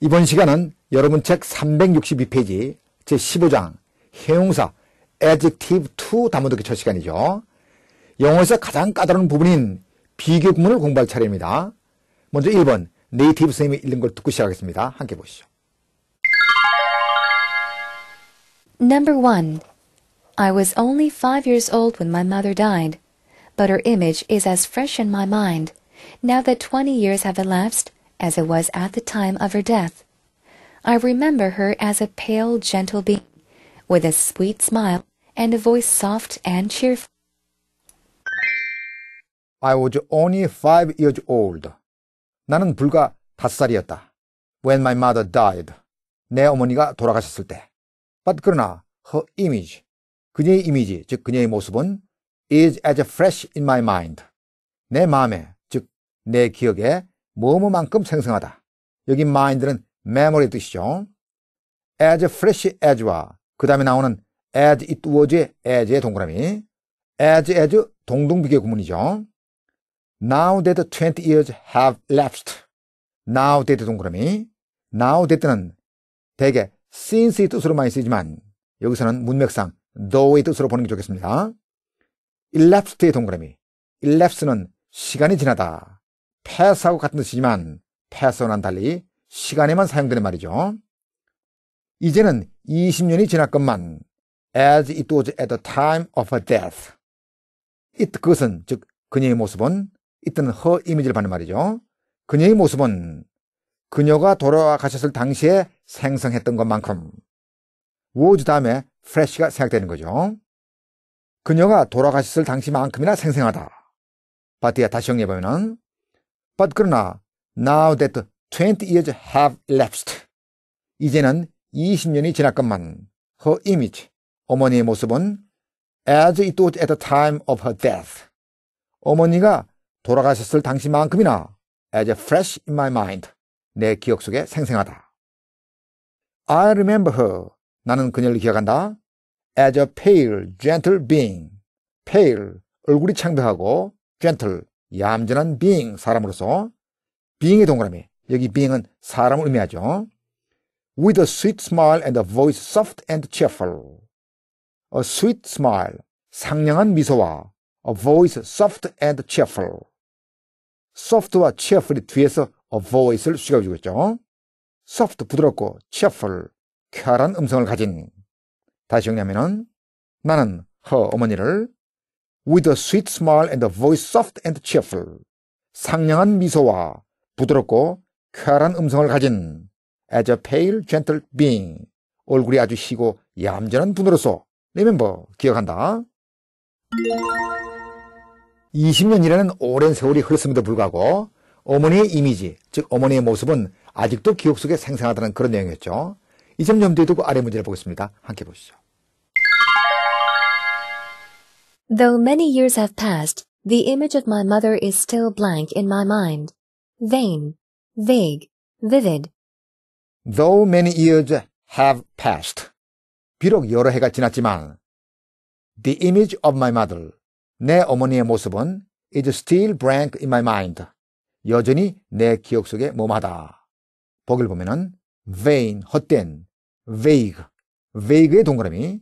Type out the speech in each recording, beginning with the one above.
이번 시간은 여러분 책 362페이지 제15장 형용사 adjective to 담아두기 첫 시간이죠. 영어에서 가장 까다로운 부분인 비교 부분을 공부할 차례입니다. 먼저 1번 네이티브 선생님이 읽은 걸 듣고 시작하겠습니다. 함께 보시죠. Number 1. I was only 5 years old when my mother died, but her image is as fresh in my mind. Now that 20 years have elapsed, as it was at the time of her death. I remember her as a pale, gentle being, with a sweet smile and a voice soft and cheerful. I was only five years old. 나는 불과 다섯 살이었다. When my mother died. 내 어머니가 돌아가셨을 때. But 그러나, her image, 그녀의 이미지, 즉 그녀의 모습은 is as fresh in my mind. 내 마음에, 즉 내 기억에 뭐뭐만큼 생생하다. 여기 mind는 memory 뜻이죠. as fresh as와 그 다음에 나오는 as it was의 as의 동그라미 as as 동동비교 구문이죠. now that 20 years have lapsed now that 동그라미 now that는 대개 since의 뜻으로 많이 쓰이지만 여기서는 문맥상 though의 뜻으로 보는 게 좋겠습니다. elapsed의 동그라미 elapse는 시간이 지나다 패스하고 같은 뜻이지만 패스와는 달리 시간에만 사용되는 말이죠. 이제는 20년이 지났건만 as it was at the time of her death. it 그것은 즉 그녀의 모습은 it는 her 이미지를 받는 말이죠. 그녀의 모습은 그녀가 돌아가셨을 당시에 생성했던 것만큼 was 다음에 fresh가 생각되는 거죠. 그녀가 돌아가셨을 당시만큼이나 생생하다. 바티야 다시 정리해보면은 But 그러나 now that 20 years have elapsed 이제는 20년이 지났건만 her image 어머니의 모습은 as it was at the time of her death 어머니가 돌아가셨을 당시만큼이나 as fresh in my mind 내 기억 속에 생생하다. I remember her 나는 그녀를 기억한다. as a pale, gentle being. pale, 얼굴이 창백하고 gentle, 얌전한 being 사람으로서 being의 동그라미 여기 being은 사람을 의미하죠. With a sweet smile and a voice soft and cheerful. A sweet smile 상냥한 미소와 a voice soft and cheerful. soft와 cheerful이 뒤에서 a voice를 수식해주고 있죠. soft 부드럽고 cheerful 쾌활한 음성을 가진 다시 정리하면 나는 허 어머니를 with a sweet smile and a voice soft and cheerful. 상냥한 미소와 부드럽고 쾌활한 음성을 가진 as a pale gentle being. 얼굴이 아주 희고 얌전한 분으로서 remember 기억한다. 20년이라는 오랜 세월이 흘렀음에도 불구하고 어머니의 이미지, 즉 어머니의 모습은 아직도 기억 속에 생생하다는 그런 내용이었죠. 이 점 염두에 두고 아래 문제를 보겠습니다. 함께 보시죠. Though many years have passed, the image of my mother is still blank in my mind. Vain, vague, vivid. Though many years have passed. 비록 여러 해가 지났지만 The image of my mother, 내 어머니의 모습은 is still blank in my mind. 여전히 내 기억 속에 모마다. 보기를 보면은 vain, 헛된, vague, vague의 동그라미,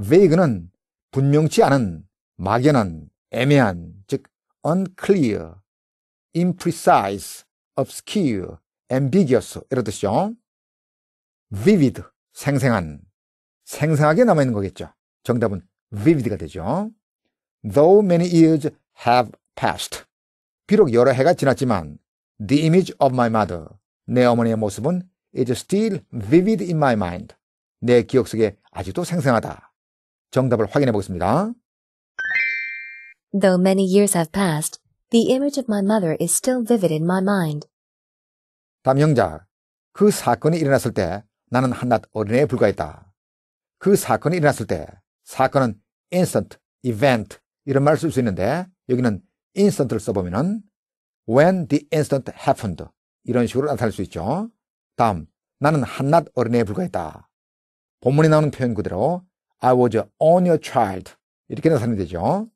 vague는 분명치 않은, 막연한, 애매한, 즉 unclear, imprecise, obscure, ambiguous 이런 뜻이죠. vivid, 생생한, 생생하게 남아있는 거겠죠. 정답은 vivid가 되죠. Though many years have passed. 비록 여러 해가 지났지만 The image of my mother. 내 어머니의 모습은 is still vivid in my mind. 내 기억 속에 아직도 생생하다. 정답을 확인해 보겠습니다. Though many years have passed, the image of my mother is still vivid in my mind. 담영자, 그 사건이 일어났을 때 나는 한낱 어린애에 불과했다. 그 사건이 일어났을 때 사건은 instant, event 이런 말을 쓸 수 있는데 여기는 instant를 써보면은 when the instant happened 이런 식으로 나타날 수 있죠. 다음, 나는 한낱 어린애에 불과했다. 본문에 나오는 표현 그대로 I was only a child 이렇게 나타내면 되죠.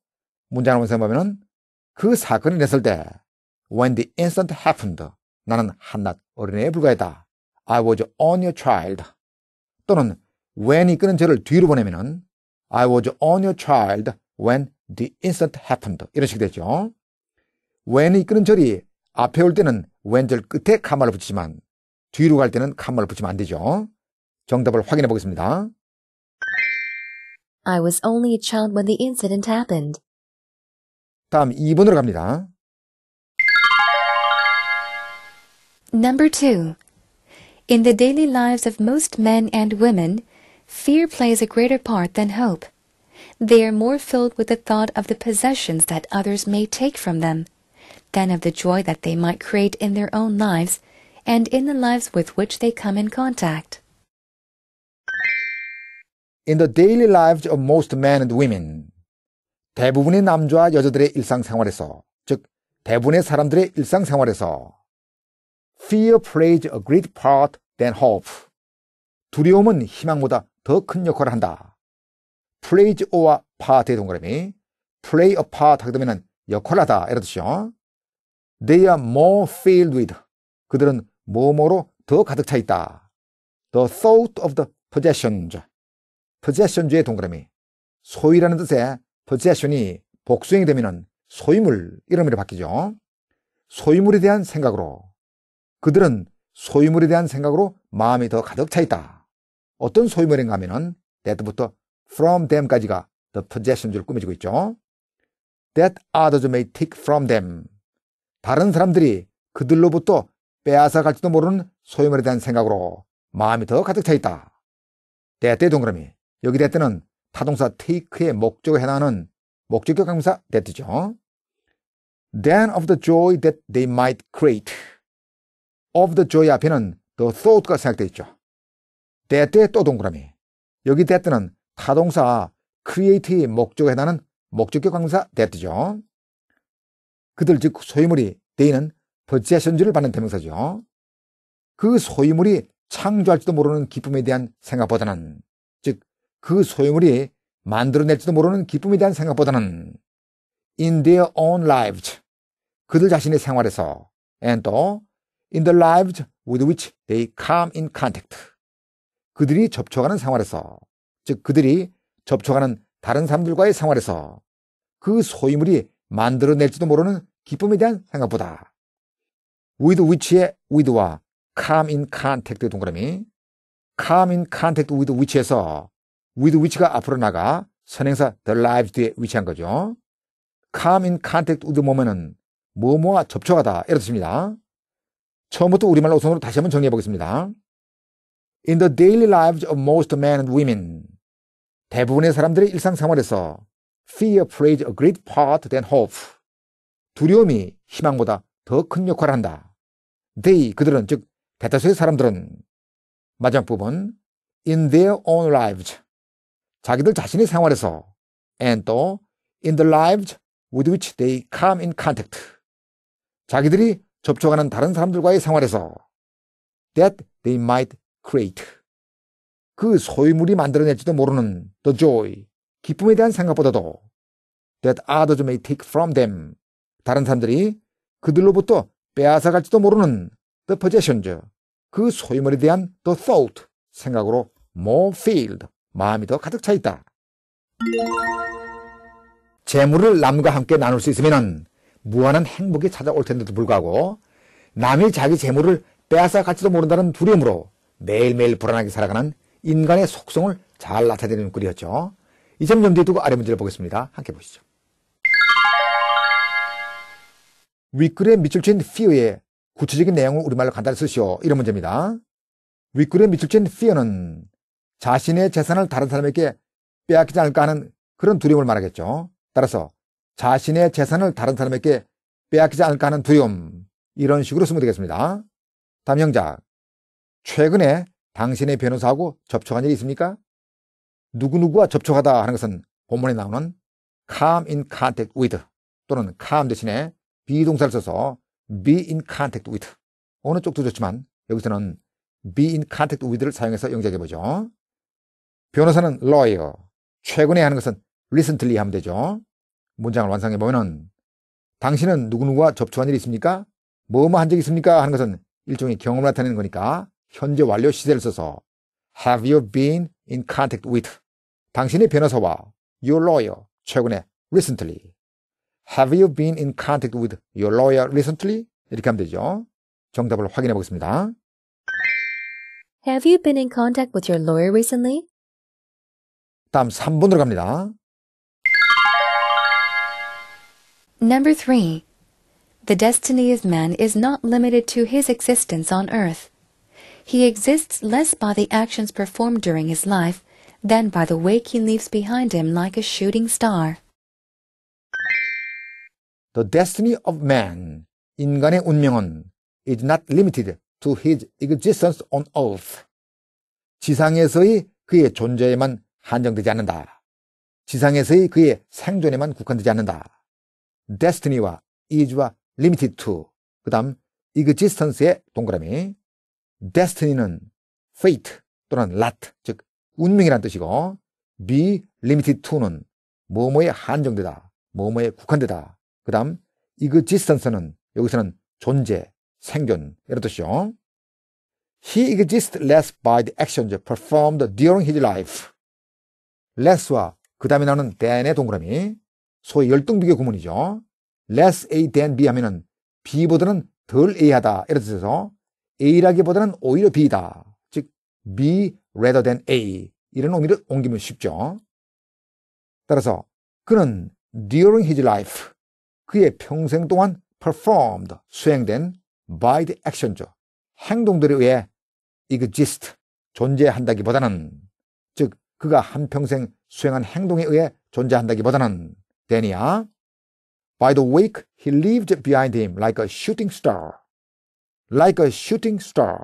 문장 한번 생각하면 그 사건이 냈을 때 When the incident happened 나는 한낱 어린애에 불과했다. I was on your child 또는 when 이끄는 저를 뒤로 보내면은 I was on your child when the incident happened 이런 식이 되죠. when 이끄는 절이 앞에 올 때는 왼절 끝에 카마를 붙이지만 뒤로 갈 때는 카마를 붙이면 안 되죠. 정답을 확인해 보겠습니다. I was only a child when the incident happened. 다음 2번으로 갑니다. Number 2. In the daily lives of most men and women, fear plays a greater part than hope. They are more filled with the thought of the possessions that others may take from them than of the joy that they might create in their own lives and in the lives with which they come in contact. In the daily lives of most men and women, 대부분의 남자와 여자들의 일상생활에서, 즉 대부분의 사람들의 일상생활에서 fear plays a great part than hope. 두려움은 희망보다 더 큰 역할을 한다. plays o r part의 동그라미 play a part 하게 되면 역할하다 이런 뜻이요. They are more filled with. 그들은 뭐뭐로 더 가득 차 있다. The thought of the possessions. possessions의 동그라미. 소유라는 뜻의 possession이 복수형이 되면 소유물 이름으로 바뀌죠. 소유물에 대한 생각으로 그들은 소유물에 대한 생각으로 마음이 더 가득 차 있다. 어떤 소유물인가 하면은 that부터 from them까지가 the possession 줄 꾸며지고 있죠. that others may take from them. 다른 사람들이 그들로부터 빼앗아 갈지도 모르는 소유물에 대한 생각으로 마음이 더 가득 차 있다. 대때 동그라미. 여기 대때는 타동사 take의 목적에 해당하는 목적격 강사 that죠. Then of the joy that they might create. of the joy 앞에는 the thought가 생각되어 있죠. that에 또 동그라미. 여기 that는 타동사 create의 목적에 해당하는 목적격 강사 that죠. 그들 즉 소유물이 they는 p o s s e s s i o n 를 받는 대명사죠. 그 소유물이 창조할지도 모르는 기쁨에 대한 생각보다는 즉그 소유물이 만들어낼지도 모르는 기쁨에 대한 생각보다는 in their own lives 그들 자신의 생활에서 and 또 in the lives with which they come in contact 그들이 접촉하는 생활에서 즉 그들이 접촉하는 다른 사람들과의 생활에서 그 소유물이 만들어낼지도 모르는 기쁨에 대한 생각보다 with which의 with와 come in contact의 동그라미 come in contact with which에서 with which가 앞으로 나가 선행사 the lives 뒤에 위치한 거죠. come in contact with 뭐뭐는 뭐뭐와 접촉하다 이런 뜻입니다. 처음부터 우리말로 우선으로 다시 한번 정리해 보겠습니다. In the daily lives of most men and women 대부분의 사람들의 일상생활에서 fear plays a great part than hope 두려움이 희망보다 더 큰 역할을 한다. they 그들은 즉 대다수의 사람들은 마지막 부분 in their own lives 자기들 자신의 생활에서 and 또 in the lives with which they come in contact 자기들이 접촉하는 다른 사람들과의 생활에서 that they might create 그 소유물이 만들어낼지도 모르는 the joy 기쁨에 대한 생각보다도 that others may take from them 다른 사람들이 그들로부터 빼앗아갈지도 모르는 the possessions 그 소유물에 대한 the thought 생각으로 more filled 마음이 더 가득 차 있다. 재물을 남과 함께 나눌 수 있으면 무한한 행복이 찾아올 텐데도 불구하고 남이 자기 재물을 빼앗아 갈지도 모른다는 두려움으로 매일매일 불안하게 살아가는 인간의 속성을 잘 나타내는 꼴이었죠. 이점 염두에 두고 아래 문제를 보겠습니다. 함께 보시죠. 윗글에 밑줄 친 fear의 구체적인 내용을 우리말로 간단히 쓰시오. 이런 문제입니다. 윗글에 밑줄 친 fear는 자신의 재산을 다른 사람에게 빼앗기지 않을까 하는 그런 두려움을 말하겠죠. 따라서 자신의 재산을 다른 사람에게 빼앗기지 않을까 하는 두려움 이런 식으로 쓰면 되겠습니다. 다음 형작 최근에 당신의 변호사하고 접촉한 일이 있습니까? 누구누구와 접촉하다 하는 것은 본문에 나오는 come in contact with 또는 come 대신에 비동사를 써서 be in contact with 어느 쪽도 좋지만 여기서는 be in contact with를 사용해서 영작해보죠. 변호사는 lawyer. 최근에 하는 것은 recently 하면 되죠. 문장을 완성해 보면은 당신은 누구누구와 접촉한 일이 있습니까? 뭐뭐 한 적이 있습니까? 하는 것은 일종의 경험을 나타내는 거니까 현재 완료 시제를 써서 Have you been in contact with? 당신의 변호사와 your lawyer 최근에 recently. Have you been in contact with your lawyer recently? 이렇게 하면 되죠. 정답을 확인해 보겠습니다. Have you been in contact with your lawyer recently? 다음 3번으로 갑니다. Number 3. The destiny of man is not limited to his existence on earth. He exists less by the actions performed during his life than by the wake he leaves behind him like a shooting star. The destiny of man, 인간의 운명은, is not limited to his existence on earth. 지상에서의 그의 존재에만 한정되지 않는다. 지상에서의 그의 생존에만 국한되지 않는다. 데스티니와 이즈와 리미티드 투, 그 다음 이그지스턴스의 동그라미. 데스티니는 fate 또는 lot, 즉 운명이란 뜻이고 be limited to는 뭐뭐에 한정되다, 뭐뭐에 국한되다. 그 다음 existence는 여기서는 존재, 생존 이런 뜻이죠. He exists less by the actions performed during his life. less와 그 다음에 나오는 than의 동그라미 소위 열등비교 구문이죠. less a than b 하면은 b보다는 덜 a하다 이런 뜻에서 a라기보다는 오히려 b다 즉 b rather than a 이런 의미를 옮기면 쉽죠. 따라서 그는 during his life 그의 평생 동안 performed 수행된 by the action죠. 행동들에 의해 exist 그 존재한다기보다는 즉 그가 한평생 수행한 행동에 의해 존재한다기보다는 데니아 By the wake he lived behind him like a shooting star. Like a shooting star.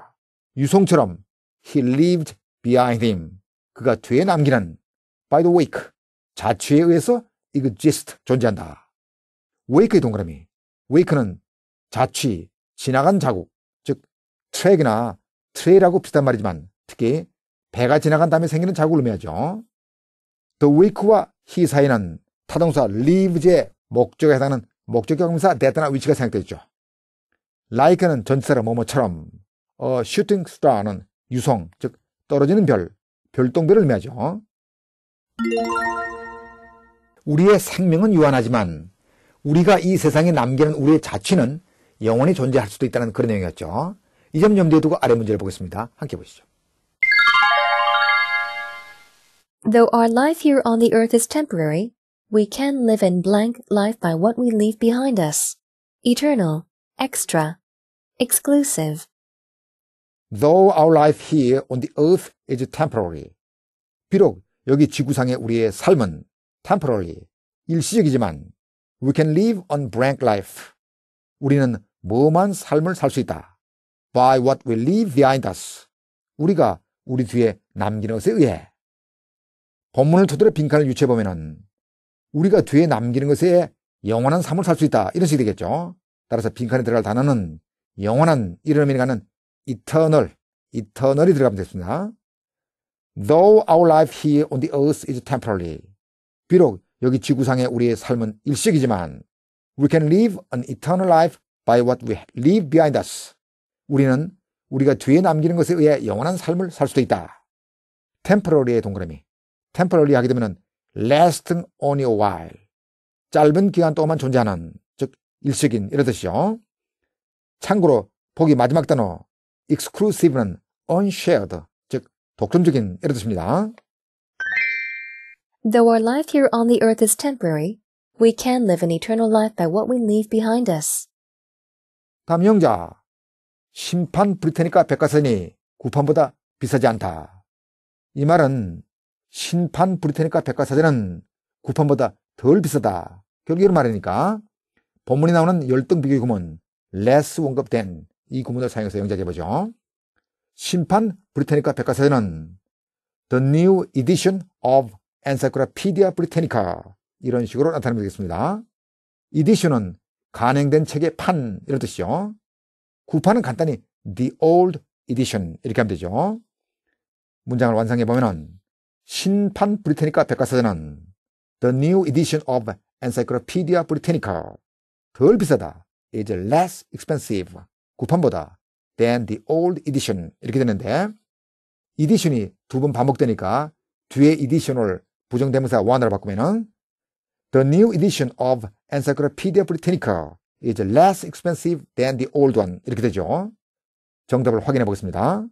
유성처럼 he lived behind him. 그가 뒤에 남기는 by the wake 자취에 의해서 exist 존재한다. wake의 동그라미. wake는 자취, 지나간 자국, 즉 트랙이나 트레이라고 비슷한 말이지만 특히 배가 지나간 다음에 생기는 자국을 의미하죠. The week와 히사에는 타동사 leave의 목적에 해당하는 목적 경사 대단한 위치가 생각되죠. like는 전사라 뭐뭐처럼, 어, shooting star는 유성, 즉 떨어지는 별, 별똥별을 의미하죠. 우리의 생명은 유한하지만 우리가 이 세상에 남기는 우리의 자취는 영원히 존재할 수도 있다는 그런 내용이었죠. 이 점 염두에 두고 아래 문제를 보겠습니다. 함께 보시죠. Though our life here on the earth is temporary, we can live in blank life by what we leave behind us. Eternal, extra, exclusive. Though our life here on the earth is temporary. 비록 여기 지구상의 우리의 삶은 temporary, 일시적이지만 we can live on blank life. 우리는 뭐만 삶을 살 수 있다. By what we leave behind us. 우리가 우리 뒤에 남기는 것에 의해. 본문을 토대로 빈칸을 유추해보면은 우리가 뒤에 남기는 것에 영원한 삶을 살 수 있다. 이런 식이 되겠죠. 따라서 빈칸에 들어갈 단어는 영원한 이런 의미를 가는 eternal, eternal이 들어가면 됐습니다. Though our life here on the earth is temporary. 비록 여기 지구상의 우리의 삶은 일시적이지만 we can live an eternal life by what we leave behind us. 우리는 우리가 뒤에 남기는 것에 의해 영원한 삶을 살 수도 있다. temporary의 동그라미. temporarily 하게 되면 lasting only a while. 짧은 기간 동안만 존재하는, 즉, 일시긴, 이러듯이요. 참고로, 보기 마지막 단어, exclusive는 unshared, 즉, 독점적인, 이러듯입니다. Though our life here on the earth is temporary, we can live an eternal life by what we leave behind us. 다음 영자, 심판 브리테니까 백과선이 구판보다 비싸지 않다. 이 말은 심판 부릴 테니까 백과사전은 구판보다 덜 비싸다. 결기로 말이니까 본문이 나오는 열등 비교 구문 less 원급된 이 구문을 사용해서 영자해보죠 심판 브리테니카 백과사전은 The New Edition of Encyclopedia Britannica 이런 식으로 나타내면 되겠습니다. Edition은 간행된 책의 판 이런 뜻이죠. 구판은 간단히 The Old Edition 이렇게 하면 되죠. 문장을 완성해보면 신판 브리테니카 백과사전은 The New Edition of Encyclopedia Britannica 덜 비싸다 is less expensive 구판보다 than the old edition 이렇게 되는데 edition이 두 번 반복되니까 뒤에 edition을 부정대명사 원으로 바꾸면은 The new edition of Encyclopedia Britannica is less expensive than the old one 이렇게 되죠. 정답을 확인해 보겠습니다.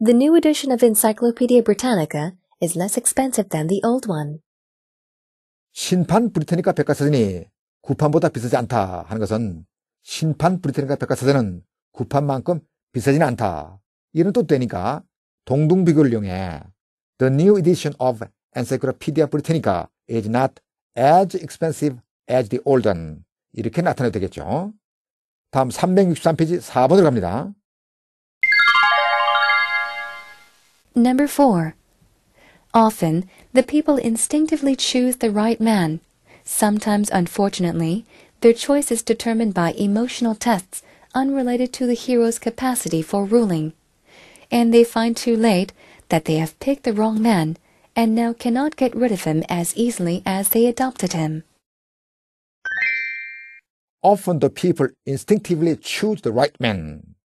The new edition of Encyclopedia Britannica is less expensive than the old one. 신판 브리테니카 백과사전이 구판보다 비싸지 않다 하는 것은 신판 브리테니카 백과사전은 구판만큼 비싸지는 않다. 이런 뜻되니까 동등 비교를 이용해 The new edition of Encyclopedia Britannica is not as expensive as the old one. 이렇게 나타내도 되겠죠. 다음 363페이지 4번으로 갑니다. Number 4. Often, the people instinctively choose the right man. Sometimes, unfortunately, their choice is determined by emotional tests unrelated to the hero's capacity for ruling. And they find too late that they have picked the wrong man and now cannot get rid of him as easily as they adopted him. Often the people instinctively choose the right man.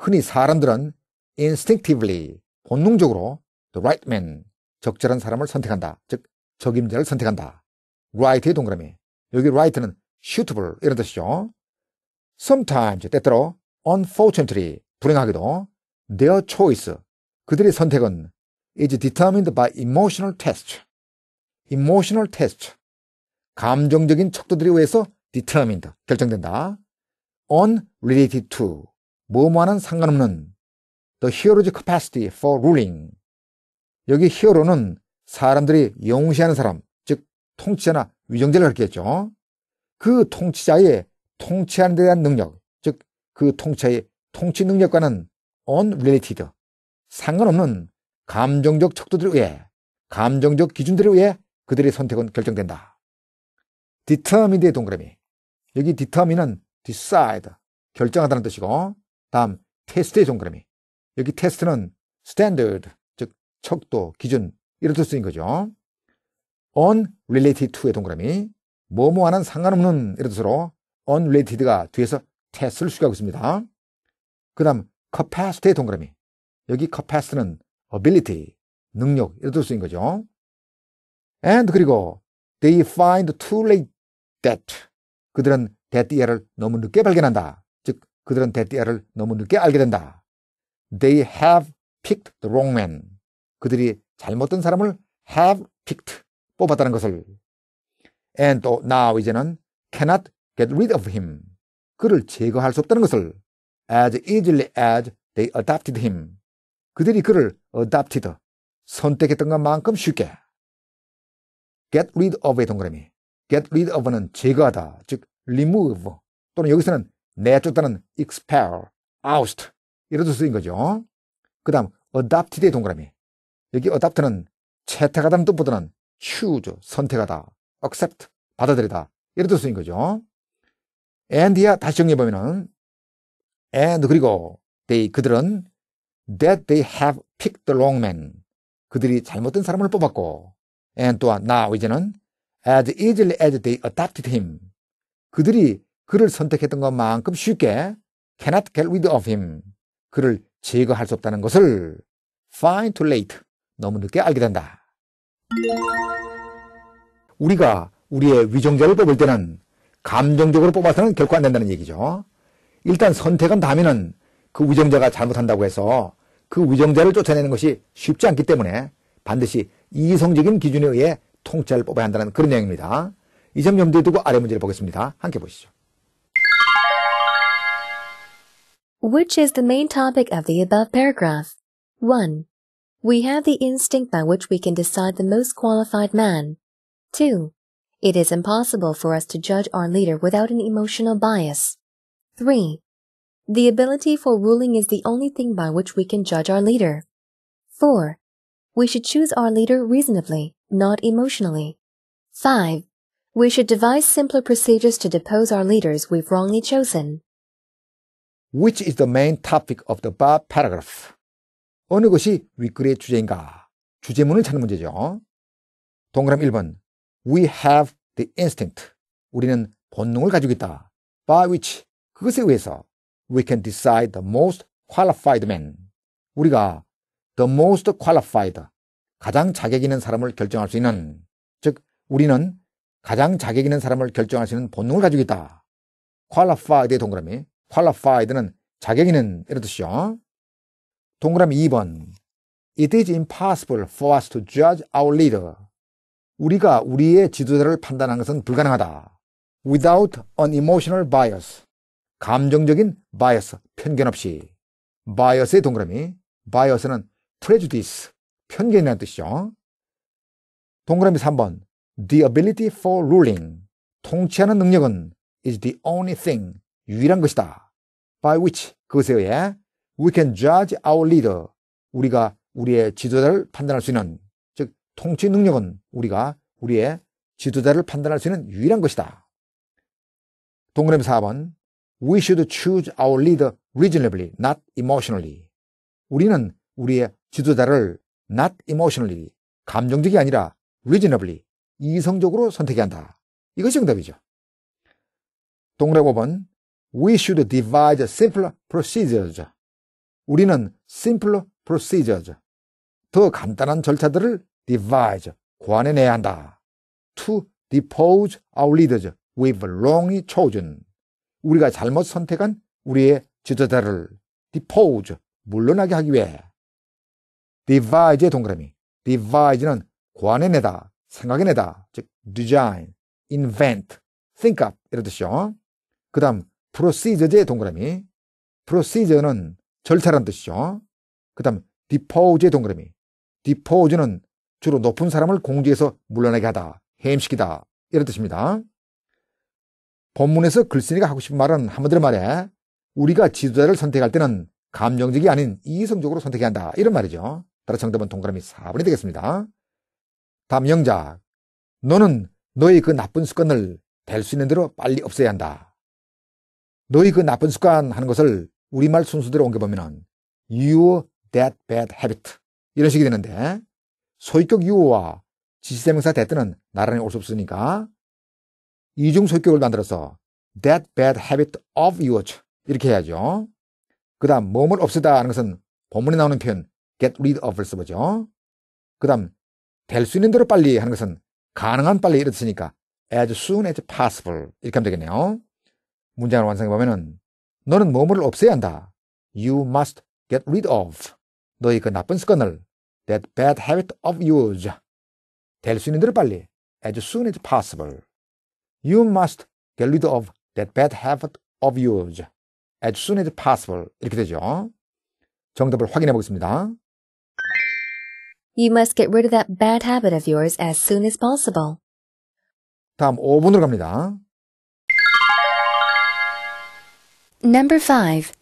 흔히 사람들은 instinctively 본능적으로 the right man, 적절한 사람을 선택한다. 즉, 적임자를 선택한다. right의 동그라미. 여기 right는 suitable 이런 뜻이죠. sometimes, 때때로 unfortunately, 불행하게도 their choice, 그들의 선택은 is determined by emotional test. emotional test. 감정적인 척도들에 의해서 determined, 결정된다. unrelated to, 뭐뭐와는 상관없는 the hero's capacity for ruling. 여기 히어로는 사람들이 영웅시하는 사람, 즉 통치자나 위정자를 가리켰죠. 그 통치자의 통치하는 데 대한 능력, 즉 그 통치자의 통치 능력과는 unrelated, 상관없는 감정적 척도들에 의해, 감정적 기준들에 의해 그들의 선택은 결정된다. determined의 동그라미. 여기 determine은 decide, 결정하다는 뜻이고, 다음 테스트의 동그라미. 여기 테스트는 standard, 즉 척도, 기준 이렇게 쓰인 거죠. unrelated to의 동그라미 뭐뭐와는 상관없는 이런 뜻으로 unrelated가 뒤에서 테스트를 수기하고 있습니다. 그 다음 capacity의 동그라미 여기 capacity는 ability, 능력 이런 뜻으로 쓰인 거죠. and 그리고 they find too late that 그들은 that er를 너무 늦게 발견한다. 즉 그들은 that er를 너무 늦게 알게 된다. They have picked the wrong man. 그들이 잘못된 사람을 have picked 뽑았다는 것을. And now 이제는 cannot get rid of him. 그를 제거할 수 없다는 것을. As easily as they adopted him. 그들이 그를 adopted 선택했던 것만큼 쉽게. get rid of의 동그라미. get rid of는 제거하다, 즉 remove 또는 여기서는 내쫓다는 expel, oust 이렇게 쓰인 거죠. 그 다음, adapted의 동그라미. 여기 adapt는 채택하다는 뜻보다는 choose, 선택하다, accept, 받아들이다. 이렇게 쓰인 거죠. and야 다시 정리해보면은 and 그리고 they, 그들은 that they have picked the wrong man. 그들이 잘못된 사람을 뽑았고 and 또한 now 이제는 as easily as they adopted him. 그들이 그를 선택했던 것만큼 쉽게 cannot get rid of him. 그를 제거할 수 없다는 것을 fine too late 너무 늦게 알게 된다. 우리가 우리의 위정자를 뽑을 때는 감정적으로 뽑아서는 결코 안 된다는 얘기죠. 일단 선택한 다면은 그 위정자가 잘못한다고 해서 그 위정자를 쫓아내는 것이 쉽지 않기 때문에 반드시 이성적인 기준에 의해 통째를 뽑아야 한다는 그런 내용입니다. 이 점 염두에 두고 아래 문제를 보겠습니다. 함께 보시죠. which is the main topic of the above paragraph. 1. We have the instinct by which we can decide the most qualified man. 2. It is impossible for us to judge our leader without an emotional bias. 3. The ability for ruling is the only thing by which we can judge our leader. 4. We should choose our leader reasonably, not emotionally. 5. We should devise simpler procedures to depose our leaders we've wrongly chosen. which is the main topic of the b o v paragraph. 어느 것이 윗글의 주제인가? 주제문을 찾는 문제죠. 동그라미 1번. We have the instinct. 우리는 본능을 가지고 있다. By which, 그것에 의해서 we can decide the most qualified man. 우리가 the most qualified, 가장 자격 있는 사람을 결정할 수 있는, 즉 우리는 가장 자격 있는 사람을 결정할 수 있는 본능을 가지고 있다. qualified의 동그라미. qualified는 자격 있는 이런 뜻이죠. 동그라미 2번. It is impossible for us to judge our leader. 우리가 우리의 지도자를 판단하는 것은 불가능하다. Without an emotional bias. 감정적인 bias, 편견 없이. bias의 동그라미. bias는 prejudice, 편견이라는 뜻이죠. 동그라미 3번. The ability for ruling. 통치하는 능력은 is the only thing 유일한 것이다. By which 그것에 의해 we can judge our leader 우리가 우리의 지도자를 판단할 수 있는 즉 통치 능력은 우리가 우리의 지도자를 판단할 수 있는 유일한 것이다. 동그라미 4번 We should choose our leader reasonably, not emotionally. 우리는 우리의 지도자를 not emotionally, 감정적이 아니라 reasonably, 이성적으로 선택해야 한다. 이것이 정답이죠. 동그라미 5번 We should devise simpler procedures. 우리는 simpler procedures. 더 간단한 절차들을 devise, 고안해내야 한다. To depose our leaders we've wrongly chosen. 우리가 잘못 선택한 우리의 지도자를 depose, 물러나게 하기 위해. devise의 동그라미. devise는 고안해내다, 생각해내다, 즉 design, invent, think up 이런 뜻이요. 그 다음 프로시저 e d 제 동그라미. 프로시저는 절차란 뜻이죠. 그 다음 디포즈의 동그라미. 디포즈는 주로 높은 사람을 공지에서 물러나게 하다, 해임시키다 이런 뜻입니다. 본문에서 글쓴이가 하고 싶은 말은 한마디로 말해 우리가 지도자를 선택할 때는 감정적이 아닌 이성적으로 선택해야 한다 이런 말이죠. 따라 정답은 동그라미 4번이 되겠습니다. 다음 영작 너는 너의 그 나쁜 습관을 될 수 있는 대로 빨리 없애야 한다. 너희 그 나쁜 습관 하는 것을 우리말 순수대로 옮겨보면 you that bad habit 이런 식이 되는데 소유격 you와 지시대명사 that는 나란히 올 수 없으니까 이중 소유격을 만들어서 that bad habit of yours 이렇게 해야죠. 그 다음 몸을 없애다 하는 것은 본문에 나오는 표현 get rid of을 써보죠. 그 다음 될 수 있는 대로 빨리 하는 것은 가능한 빨리 이렇으니까 as soon as possible 이렇게 하면 되겠네요. 문장을 완성해보면 너는 뭐뭐를 없애야 한다. You must get rid of 너의 그 나쁜 습관을 that bad habit of yours 될 수 있는 대로 빨리 as soon as possible. You must get rid of that bad habit of yours as soon as possible 이렇게 되죠. 정답을 확인해 보겠습니다. You must get rid of that bad habit of yours as soon as possible. 다음 5분으로 갑니다. Number 5.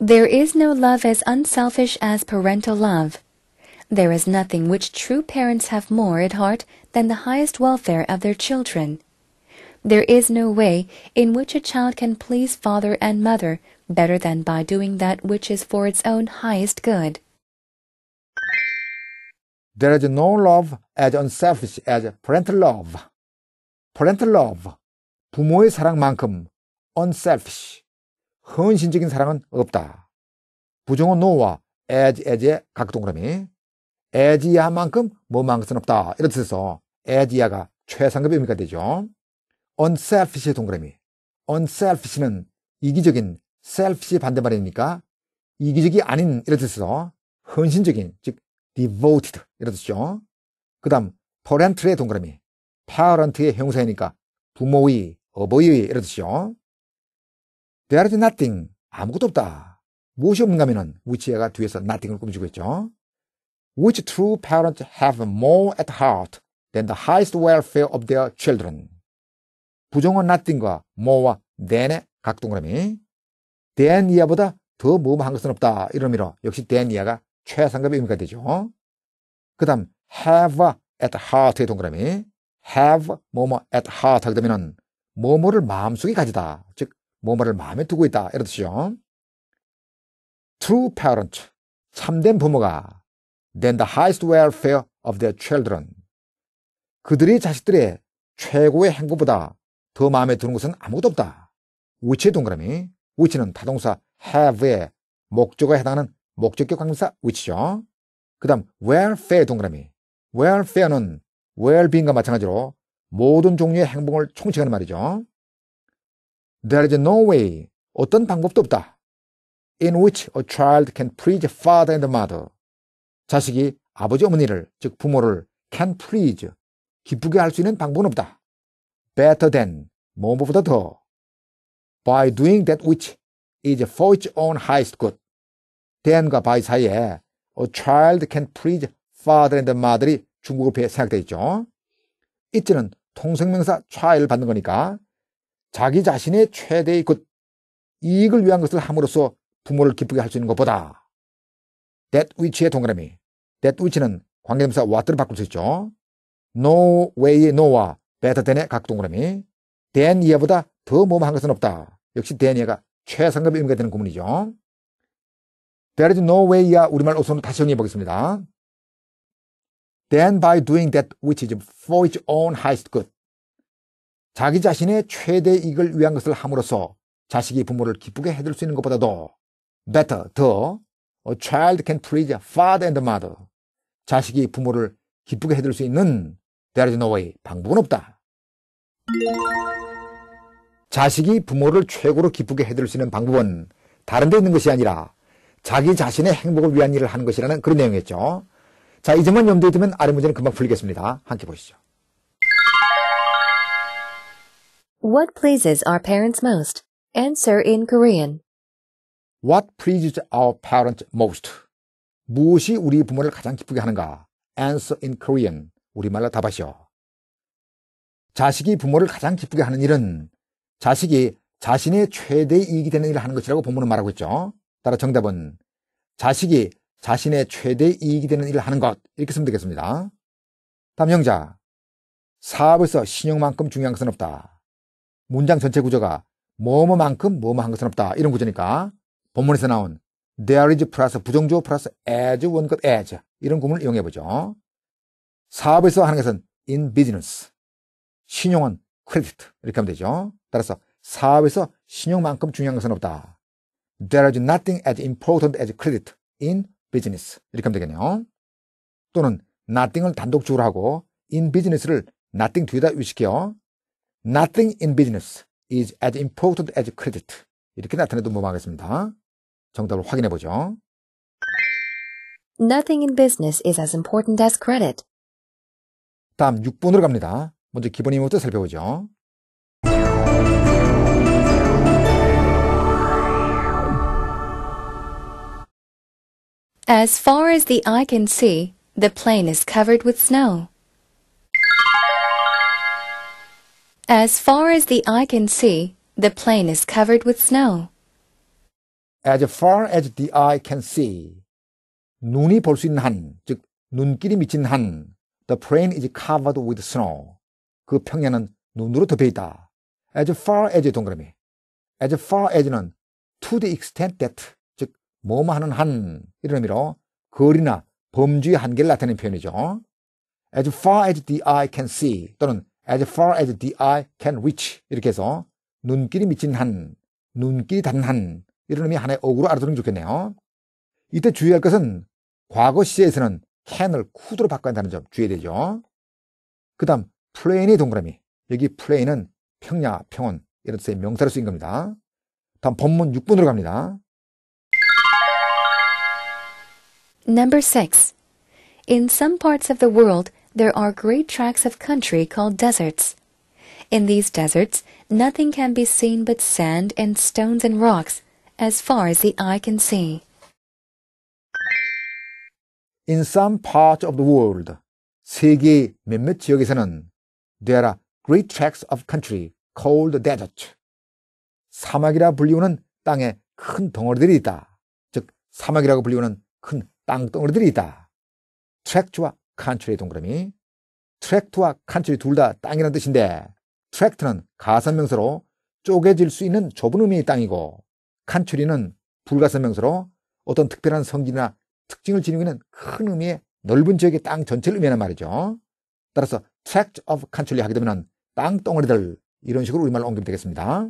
There is no love as unselfish as parental love. There is nothing which true parents have more at heart than the highest welfare of their children. There is no way in which a child can please father and mother better than by doing that which is for its own highest good. There is no love as unselfish as parental love. parental love, 부모의 사랑만큼 unselfish, 헌신적인 사랑은 없다. 부정은 노와 에지 에지의 각동그라미. 에지야만큼 뭐만 큼은 없다. 이런 뜻에서 에지야가 최상급의 의미가 되죠. unselfish의 동그라미. unselfish는 이기적인 selfish의 반대말이니까 이기적이 아닌 이런 뜻에서 헌신적인 즉 devoted 이런 뜻이죠. 그 다음 p a r e n t 의 동그라미. parent의 형사이니까 부모의, 어버이의 이런 뜻이죠. There is nothing. 아무것도 없다. 무엇이 없는가 하면은 위치가 뒤에서 nothing을 꾸미고 있죠. Which true parents have more at heart than the highest welfare of their children. 부정은 nothing과 more와 than의 각동그라미. than 이하보다 더 모험한 것은 없다. 이런 의미로 역시 than 이하가 최상급의 의미가 되죠. 그 다음 have at heart의 동그라미. have 뭐뭐 at heart 하게 되면은 뭐뭐를 마음속에 가지다. 즉 뭐뭐를 마음에 두고 있다 이런 뜻이죠. True parent, 참된 부모가 t h e n the highest welfare of their children. 그들이 자식들의 최고의 행복보다 더 마음에 드는 것은 아무것도 없다. 위치의 동그라미, 위치는 다동사 have의 목적에 해당하는 목적격 관계사 위치죠. 그 다음 welfare 동그라미, welfare는 well-being과 마찬가지로 모든 종류의 행복을 총칭하는 말이죠. There is no way, 어떤 방법도 없다. In which a child can please father and mother. 자식이 아버지 어머니를, 즉 부모를 can please, 기쁘게 할 수 있는 방법은 없다. Better than, 무엇보다 더. By doing that which is for its own highest good. 대 n 과 바이 사이에 a child can please father and mother이 중국어표에 생각되어 있죠. 이치는 통성명사 child을 받는 거니까 자기 자신의 최대의 그 이익을 위한 것을 함으로써 부모를 기쁘게 할 수 있는 것보다 that which의 동그라미 that which는 관계대명사 what를 바꿀 수 있죠. no way의 no와 better than의 각 동그라미 than 이하보다 더 뭐뭐한 것은 없다. 역시 than 이하가 최상급에 임가 되는 구문이죠. There is no way 이하 우리말 어선로 다시 정리해 보겠습니다. Then by doing that which is for its own highest good 자기 자신의 최대 이익을 위한 것을 함으로써 자식이 부모를 기쁘게 해줄 수 있는 것보다도 better, 더 a child can please father and mother. 자식이 부모를 기쁘게 해줄 수 있는 there is no way, 방법은 없다. 자식이 부모를 최고로 기쁘게 해드릴수 있는 방법은 다른 데 있는 것이 아니라 자기 자신의 행복을 위한 일을 하는 것이라는 그런 내용이었죠. 자, 이 점만 염두에 두면 아래 문제는 금방 풀리겠습니다. 함께 보시죠. What pleases our parents most? Answer in Korean. What pleases our parents most? 무엇이 우리 부모를 가장 기쁘게 하는가? Answer in Korean. 우리말로 답하시오. 자식이 부모를 가장 기쁘게 하는 일은 자식이 자신의 최대의 이익이 되는 일을 하는 것이라고 본문은 말하고 있죠. 따라 정답은 자식이 자신의 최대의 이익이 되는 일을 하는 것 이렇게 쓰면 되겠습니다. 다음 영자 사업에서 신용만큼 중요한 것은 없다. 문장 전체 구조가 뭐뭐만큼 뭐뭐한 것은 없다 이런 구조니까 본문에서 나온 there is 플러스 부정조 플러스 as 원급 as 이런 구문을 이용해 보죠. 사업에서 하는 것은 in business 신용은 credit 이렇게 하면 되죠. 따라서 사업에서 신용만큼 중요한 것은 없다. There is nothing as important as credit in business 이렇게 하면 되겠네요. 또는 nothing을 단독적으로 하고 in business를 nothing 뒤에다 위시켜요 Nothing in business is as important as credit. 이렇게 나타내도 무방하겠습니다. 정답을 확인해 보죠. Nothing in business is as important as credit. 다음 6번으로 갑니다. 먼저 기본 이모부터 살펴보죠. As far as the eye can see, the plain is covered with snow. As far as the eye can see, the plain is covered with snow. As far as the eye can see, 눈이 볼 수 있는 한, 즉 눈길이 미친 한, the plain is covered with snow. 그 평야는 눈으로 덮여 있다. As far as 동그라미. As far as는 to the extent that, 즉 뭐뭐 하는 한 이런 의미로 거리나 범주의 한계를 나타내는 표현이죠. As far as the eye can see 또는 as far as the eye can reach 이렇게 해서 눈길이 미친 한, 눈길이 닿는 한 이런 의미 하나의 어구로 알아두면 좋겠네요. 이때 주의할 것은 과거 시제에서는 can을 could로 바꿔야 한다는 점 주의해야 되죠. 그 다음 plane의 동그라미 여기 plane은 평야, 평원 이런 뜻의 명사로 쓰인 겁니다. 다음 본문 6번으로 갑니다. Number 6. In some parts of the world, there are great tracts of country called deserts. In these deserts, nothing can be seen but sand and stones and rocks, as far as the eye can see. In some parts of the world, 세계 몇몇 지역에서는 there are great tracts of country called desert. 사막이라 불리우는 땅에 큰 덩어리들이 있다. 즉 사막이라고 불리우는 큰 땅덩어리들이 있다. 트랙트와 칸츄리의 동그라미. 트랙트와 칸츄리 둘다 땅이라는 뜻인데 트랙트는 가산명서로 쪼개질 수 있는 좁은 의미의 땅이고 칸츄리는 불가산명서로 어떤 특별한 성질이나 특징을 지니고 있는 큰 의미의 넓은 지역의 땅 전체를 의미하는 말이죠. 따라서 tract of country 하게 되면 땅덩어리들 이런 식으로 우리말로 옮기면 되겠습니다.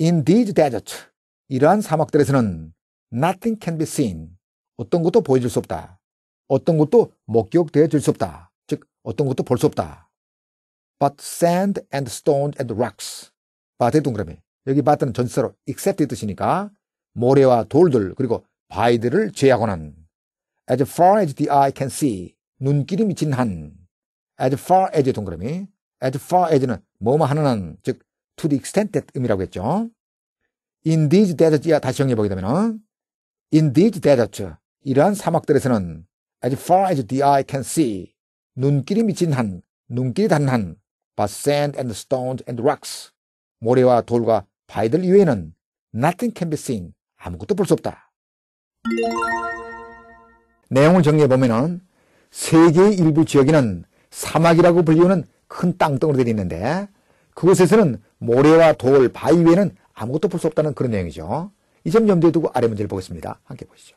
In these deserts 이러한 사막들에서는 nothing can be seen 어떤 것도 보여줄 수 없다. 어떤 것도 목격되어 질수 없다. 즉 어떤 것도 볼 수 없다. But sand and stone and rocks. 바의 동그라미. 여기 바트는 전체로 except의 뜻이니까 모래와 돌들 그리고 바위들을 제외하고는 as far as the eye can see 눈길이 미친 한 as far as 동그라미 as far as는 뭐뭐 하는 즉 to the extent that 음이라고 했죠. In these deserts, 다시 정리해보게 되면, in these deserts, 이러한 사막들에서는 as far as the eye can see, 눈길이 미친 한, 눈길이 단 한, but sand and stones and rocks, 모래와 돌과 바위들 이외에는 nothing can be seen, 아무것도 볼 수 없다. 내용을 정리해 보면은 세계의 일부 지역에는 사막이라고 불리우는 큰 땅덩어리들이 있는데 그곳에서는 모래와 돌, 바위 외에는 아무것도 볼 수 없다는 그런 내용이죠. 이 점 염두에 두고 아래 문제를 보겠습니다. 함께 보시죠.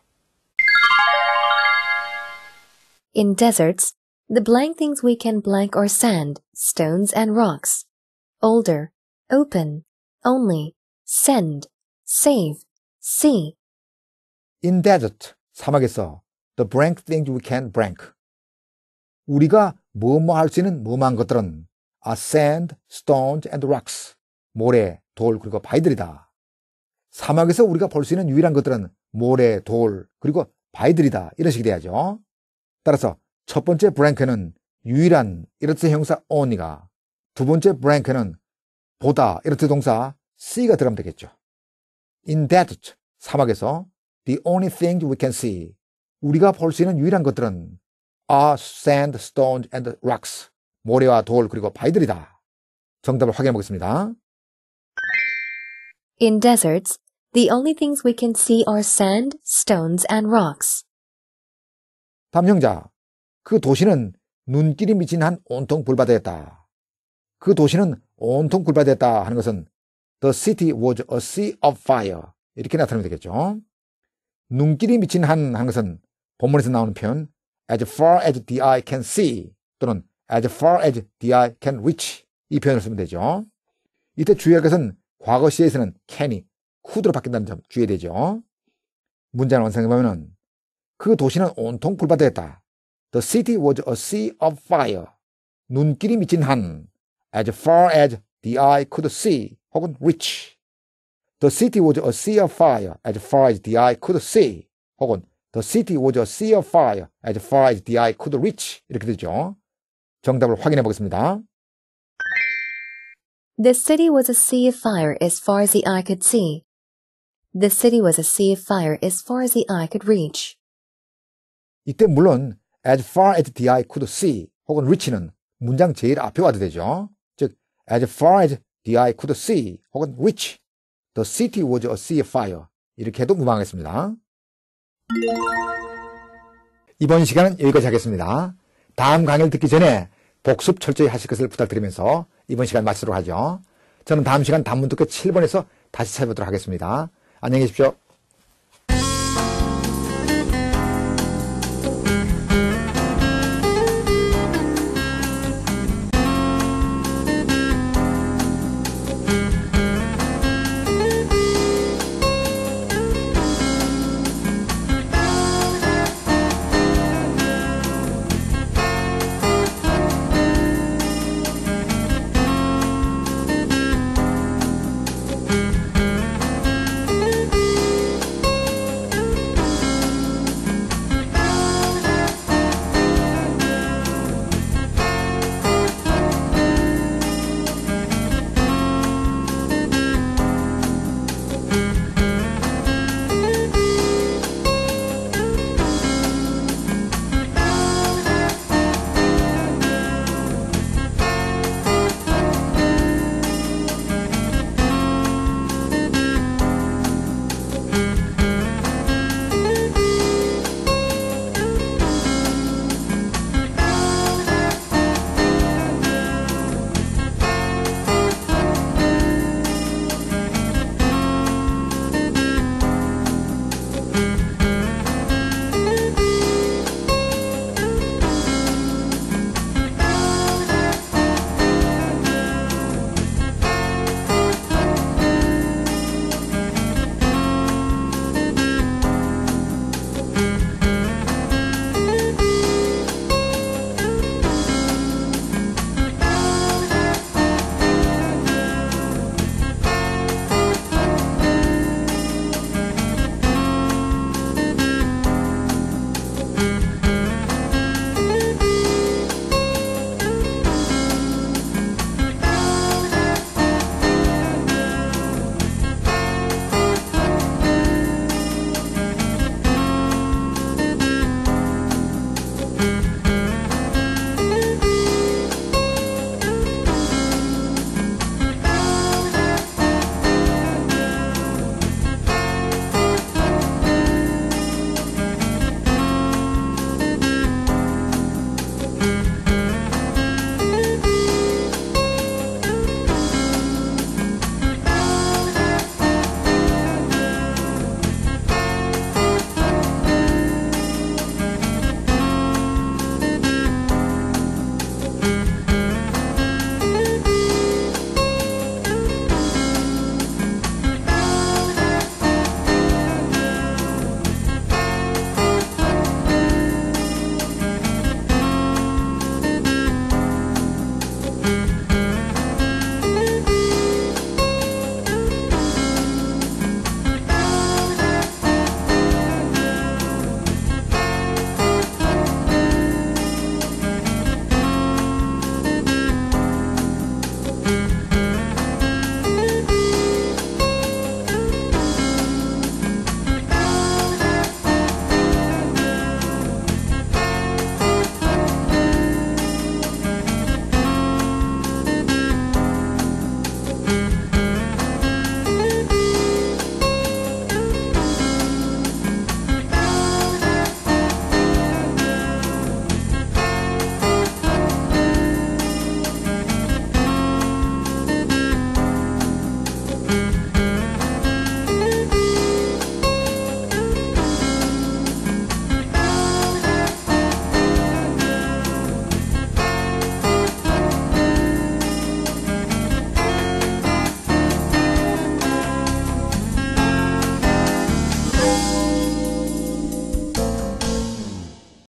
In deserts, the blank things we can blank are sand, stones, and rocks. Older, open, only, send, save, see. In desert, 사막에서 the blank things we can blank. 우리가 뭐뭐 할 수 있는 뭐뭐한 것들은 are sand, stones, and rocks. 모래, 돌, 그리고 바위들이다. 사막에서 우리가 볼 수 있는 유일한 것들은 모래, 돌, 그리고 바위들이다. 이런 식이 돼야죠. 따라서 첫 번째 브랭크는 유일한 이렇듯 형사 only가 두 번째 브랭크는 보다 이렇듯 동사 see가 들어가면 되겠죠. In that 사막에서 the only thing we can see 우리가 볼 수 있는 유일한 것들은 are sand, stones and rocks 모래와 돌 그리고 바위들이다. 정답을 확인해 보겠습니다. In deserts, the only things we can see are sand, stones and rocks. 삼형자그 도시는 눈길이 미친 한 온통 불바다였다. 그 도시는 온통 불바다였다 하는 것은 The city was a sea of fire. 이렇게 나타내면 되겠죠. 눈길이 미친 한하 것은 본문에서 나오는 표현 as far as the eye can see 또는 as far as the eye can reach 이 표현을 쓰면 되죠. 이때 주의할 것은 과거 시에서는 can이 could로 바뀐다는 점 주의되죠. 문장 완성해보면 그 도시는 온통 굴바다였다. The city was a sea of fire. 눈길이 미친 한. As far as the eye could see 혹은 reach. The city was a sea of fire as far as the eye could see 혹은 The city was a sea of fire as far as the eye could reach. 이렇게 되죠. 정답을 확인해 보겠습니다. The city was a sea of fire as far as the eye could see. The city was a sea of fire as far as the eye could reach. 이때 물론 as far as the eye could see 혹은 reach는 문장 제일 앞에 와도 되죠. 즉 as far as the eye could see 혹은 reach the city was a sea of fire 이렇게 해도 무방하겠습니다. 이번 시간은 여기까지 하겠습니다. 다음 강의를 듣기 전에 복습 철저히 하실 것을 부탁드리면서 이번 시간 마치도록 하죠. 저는 다음 시간 단문 듣기 7번에서 다시 찾아뵙도록 하겠습니다. 안녕히 계십시오.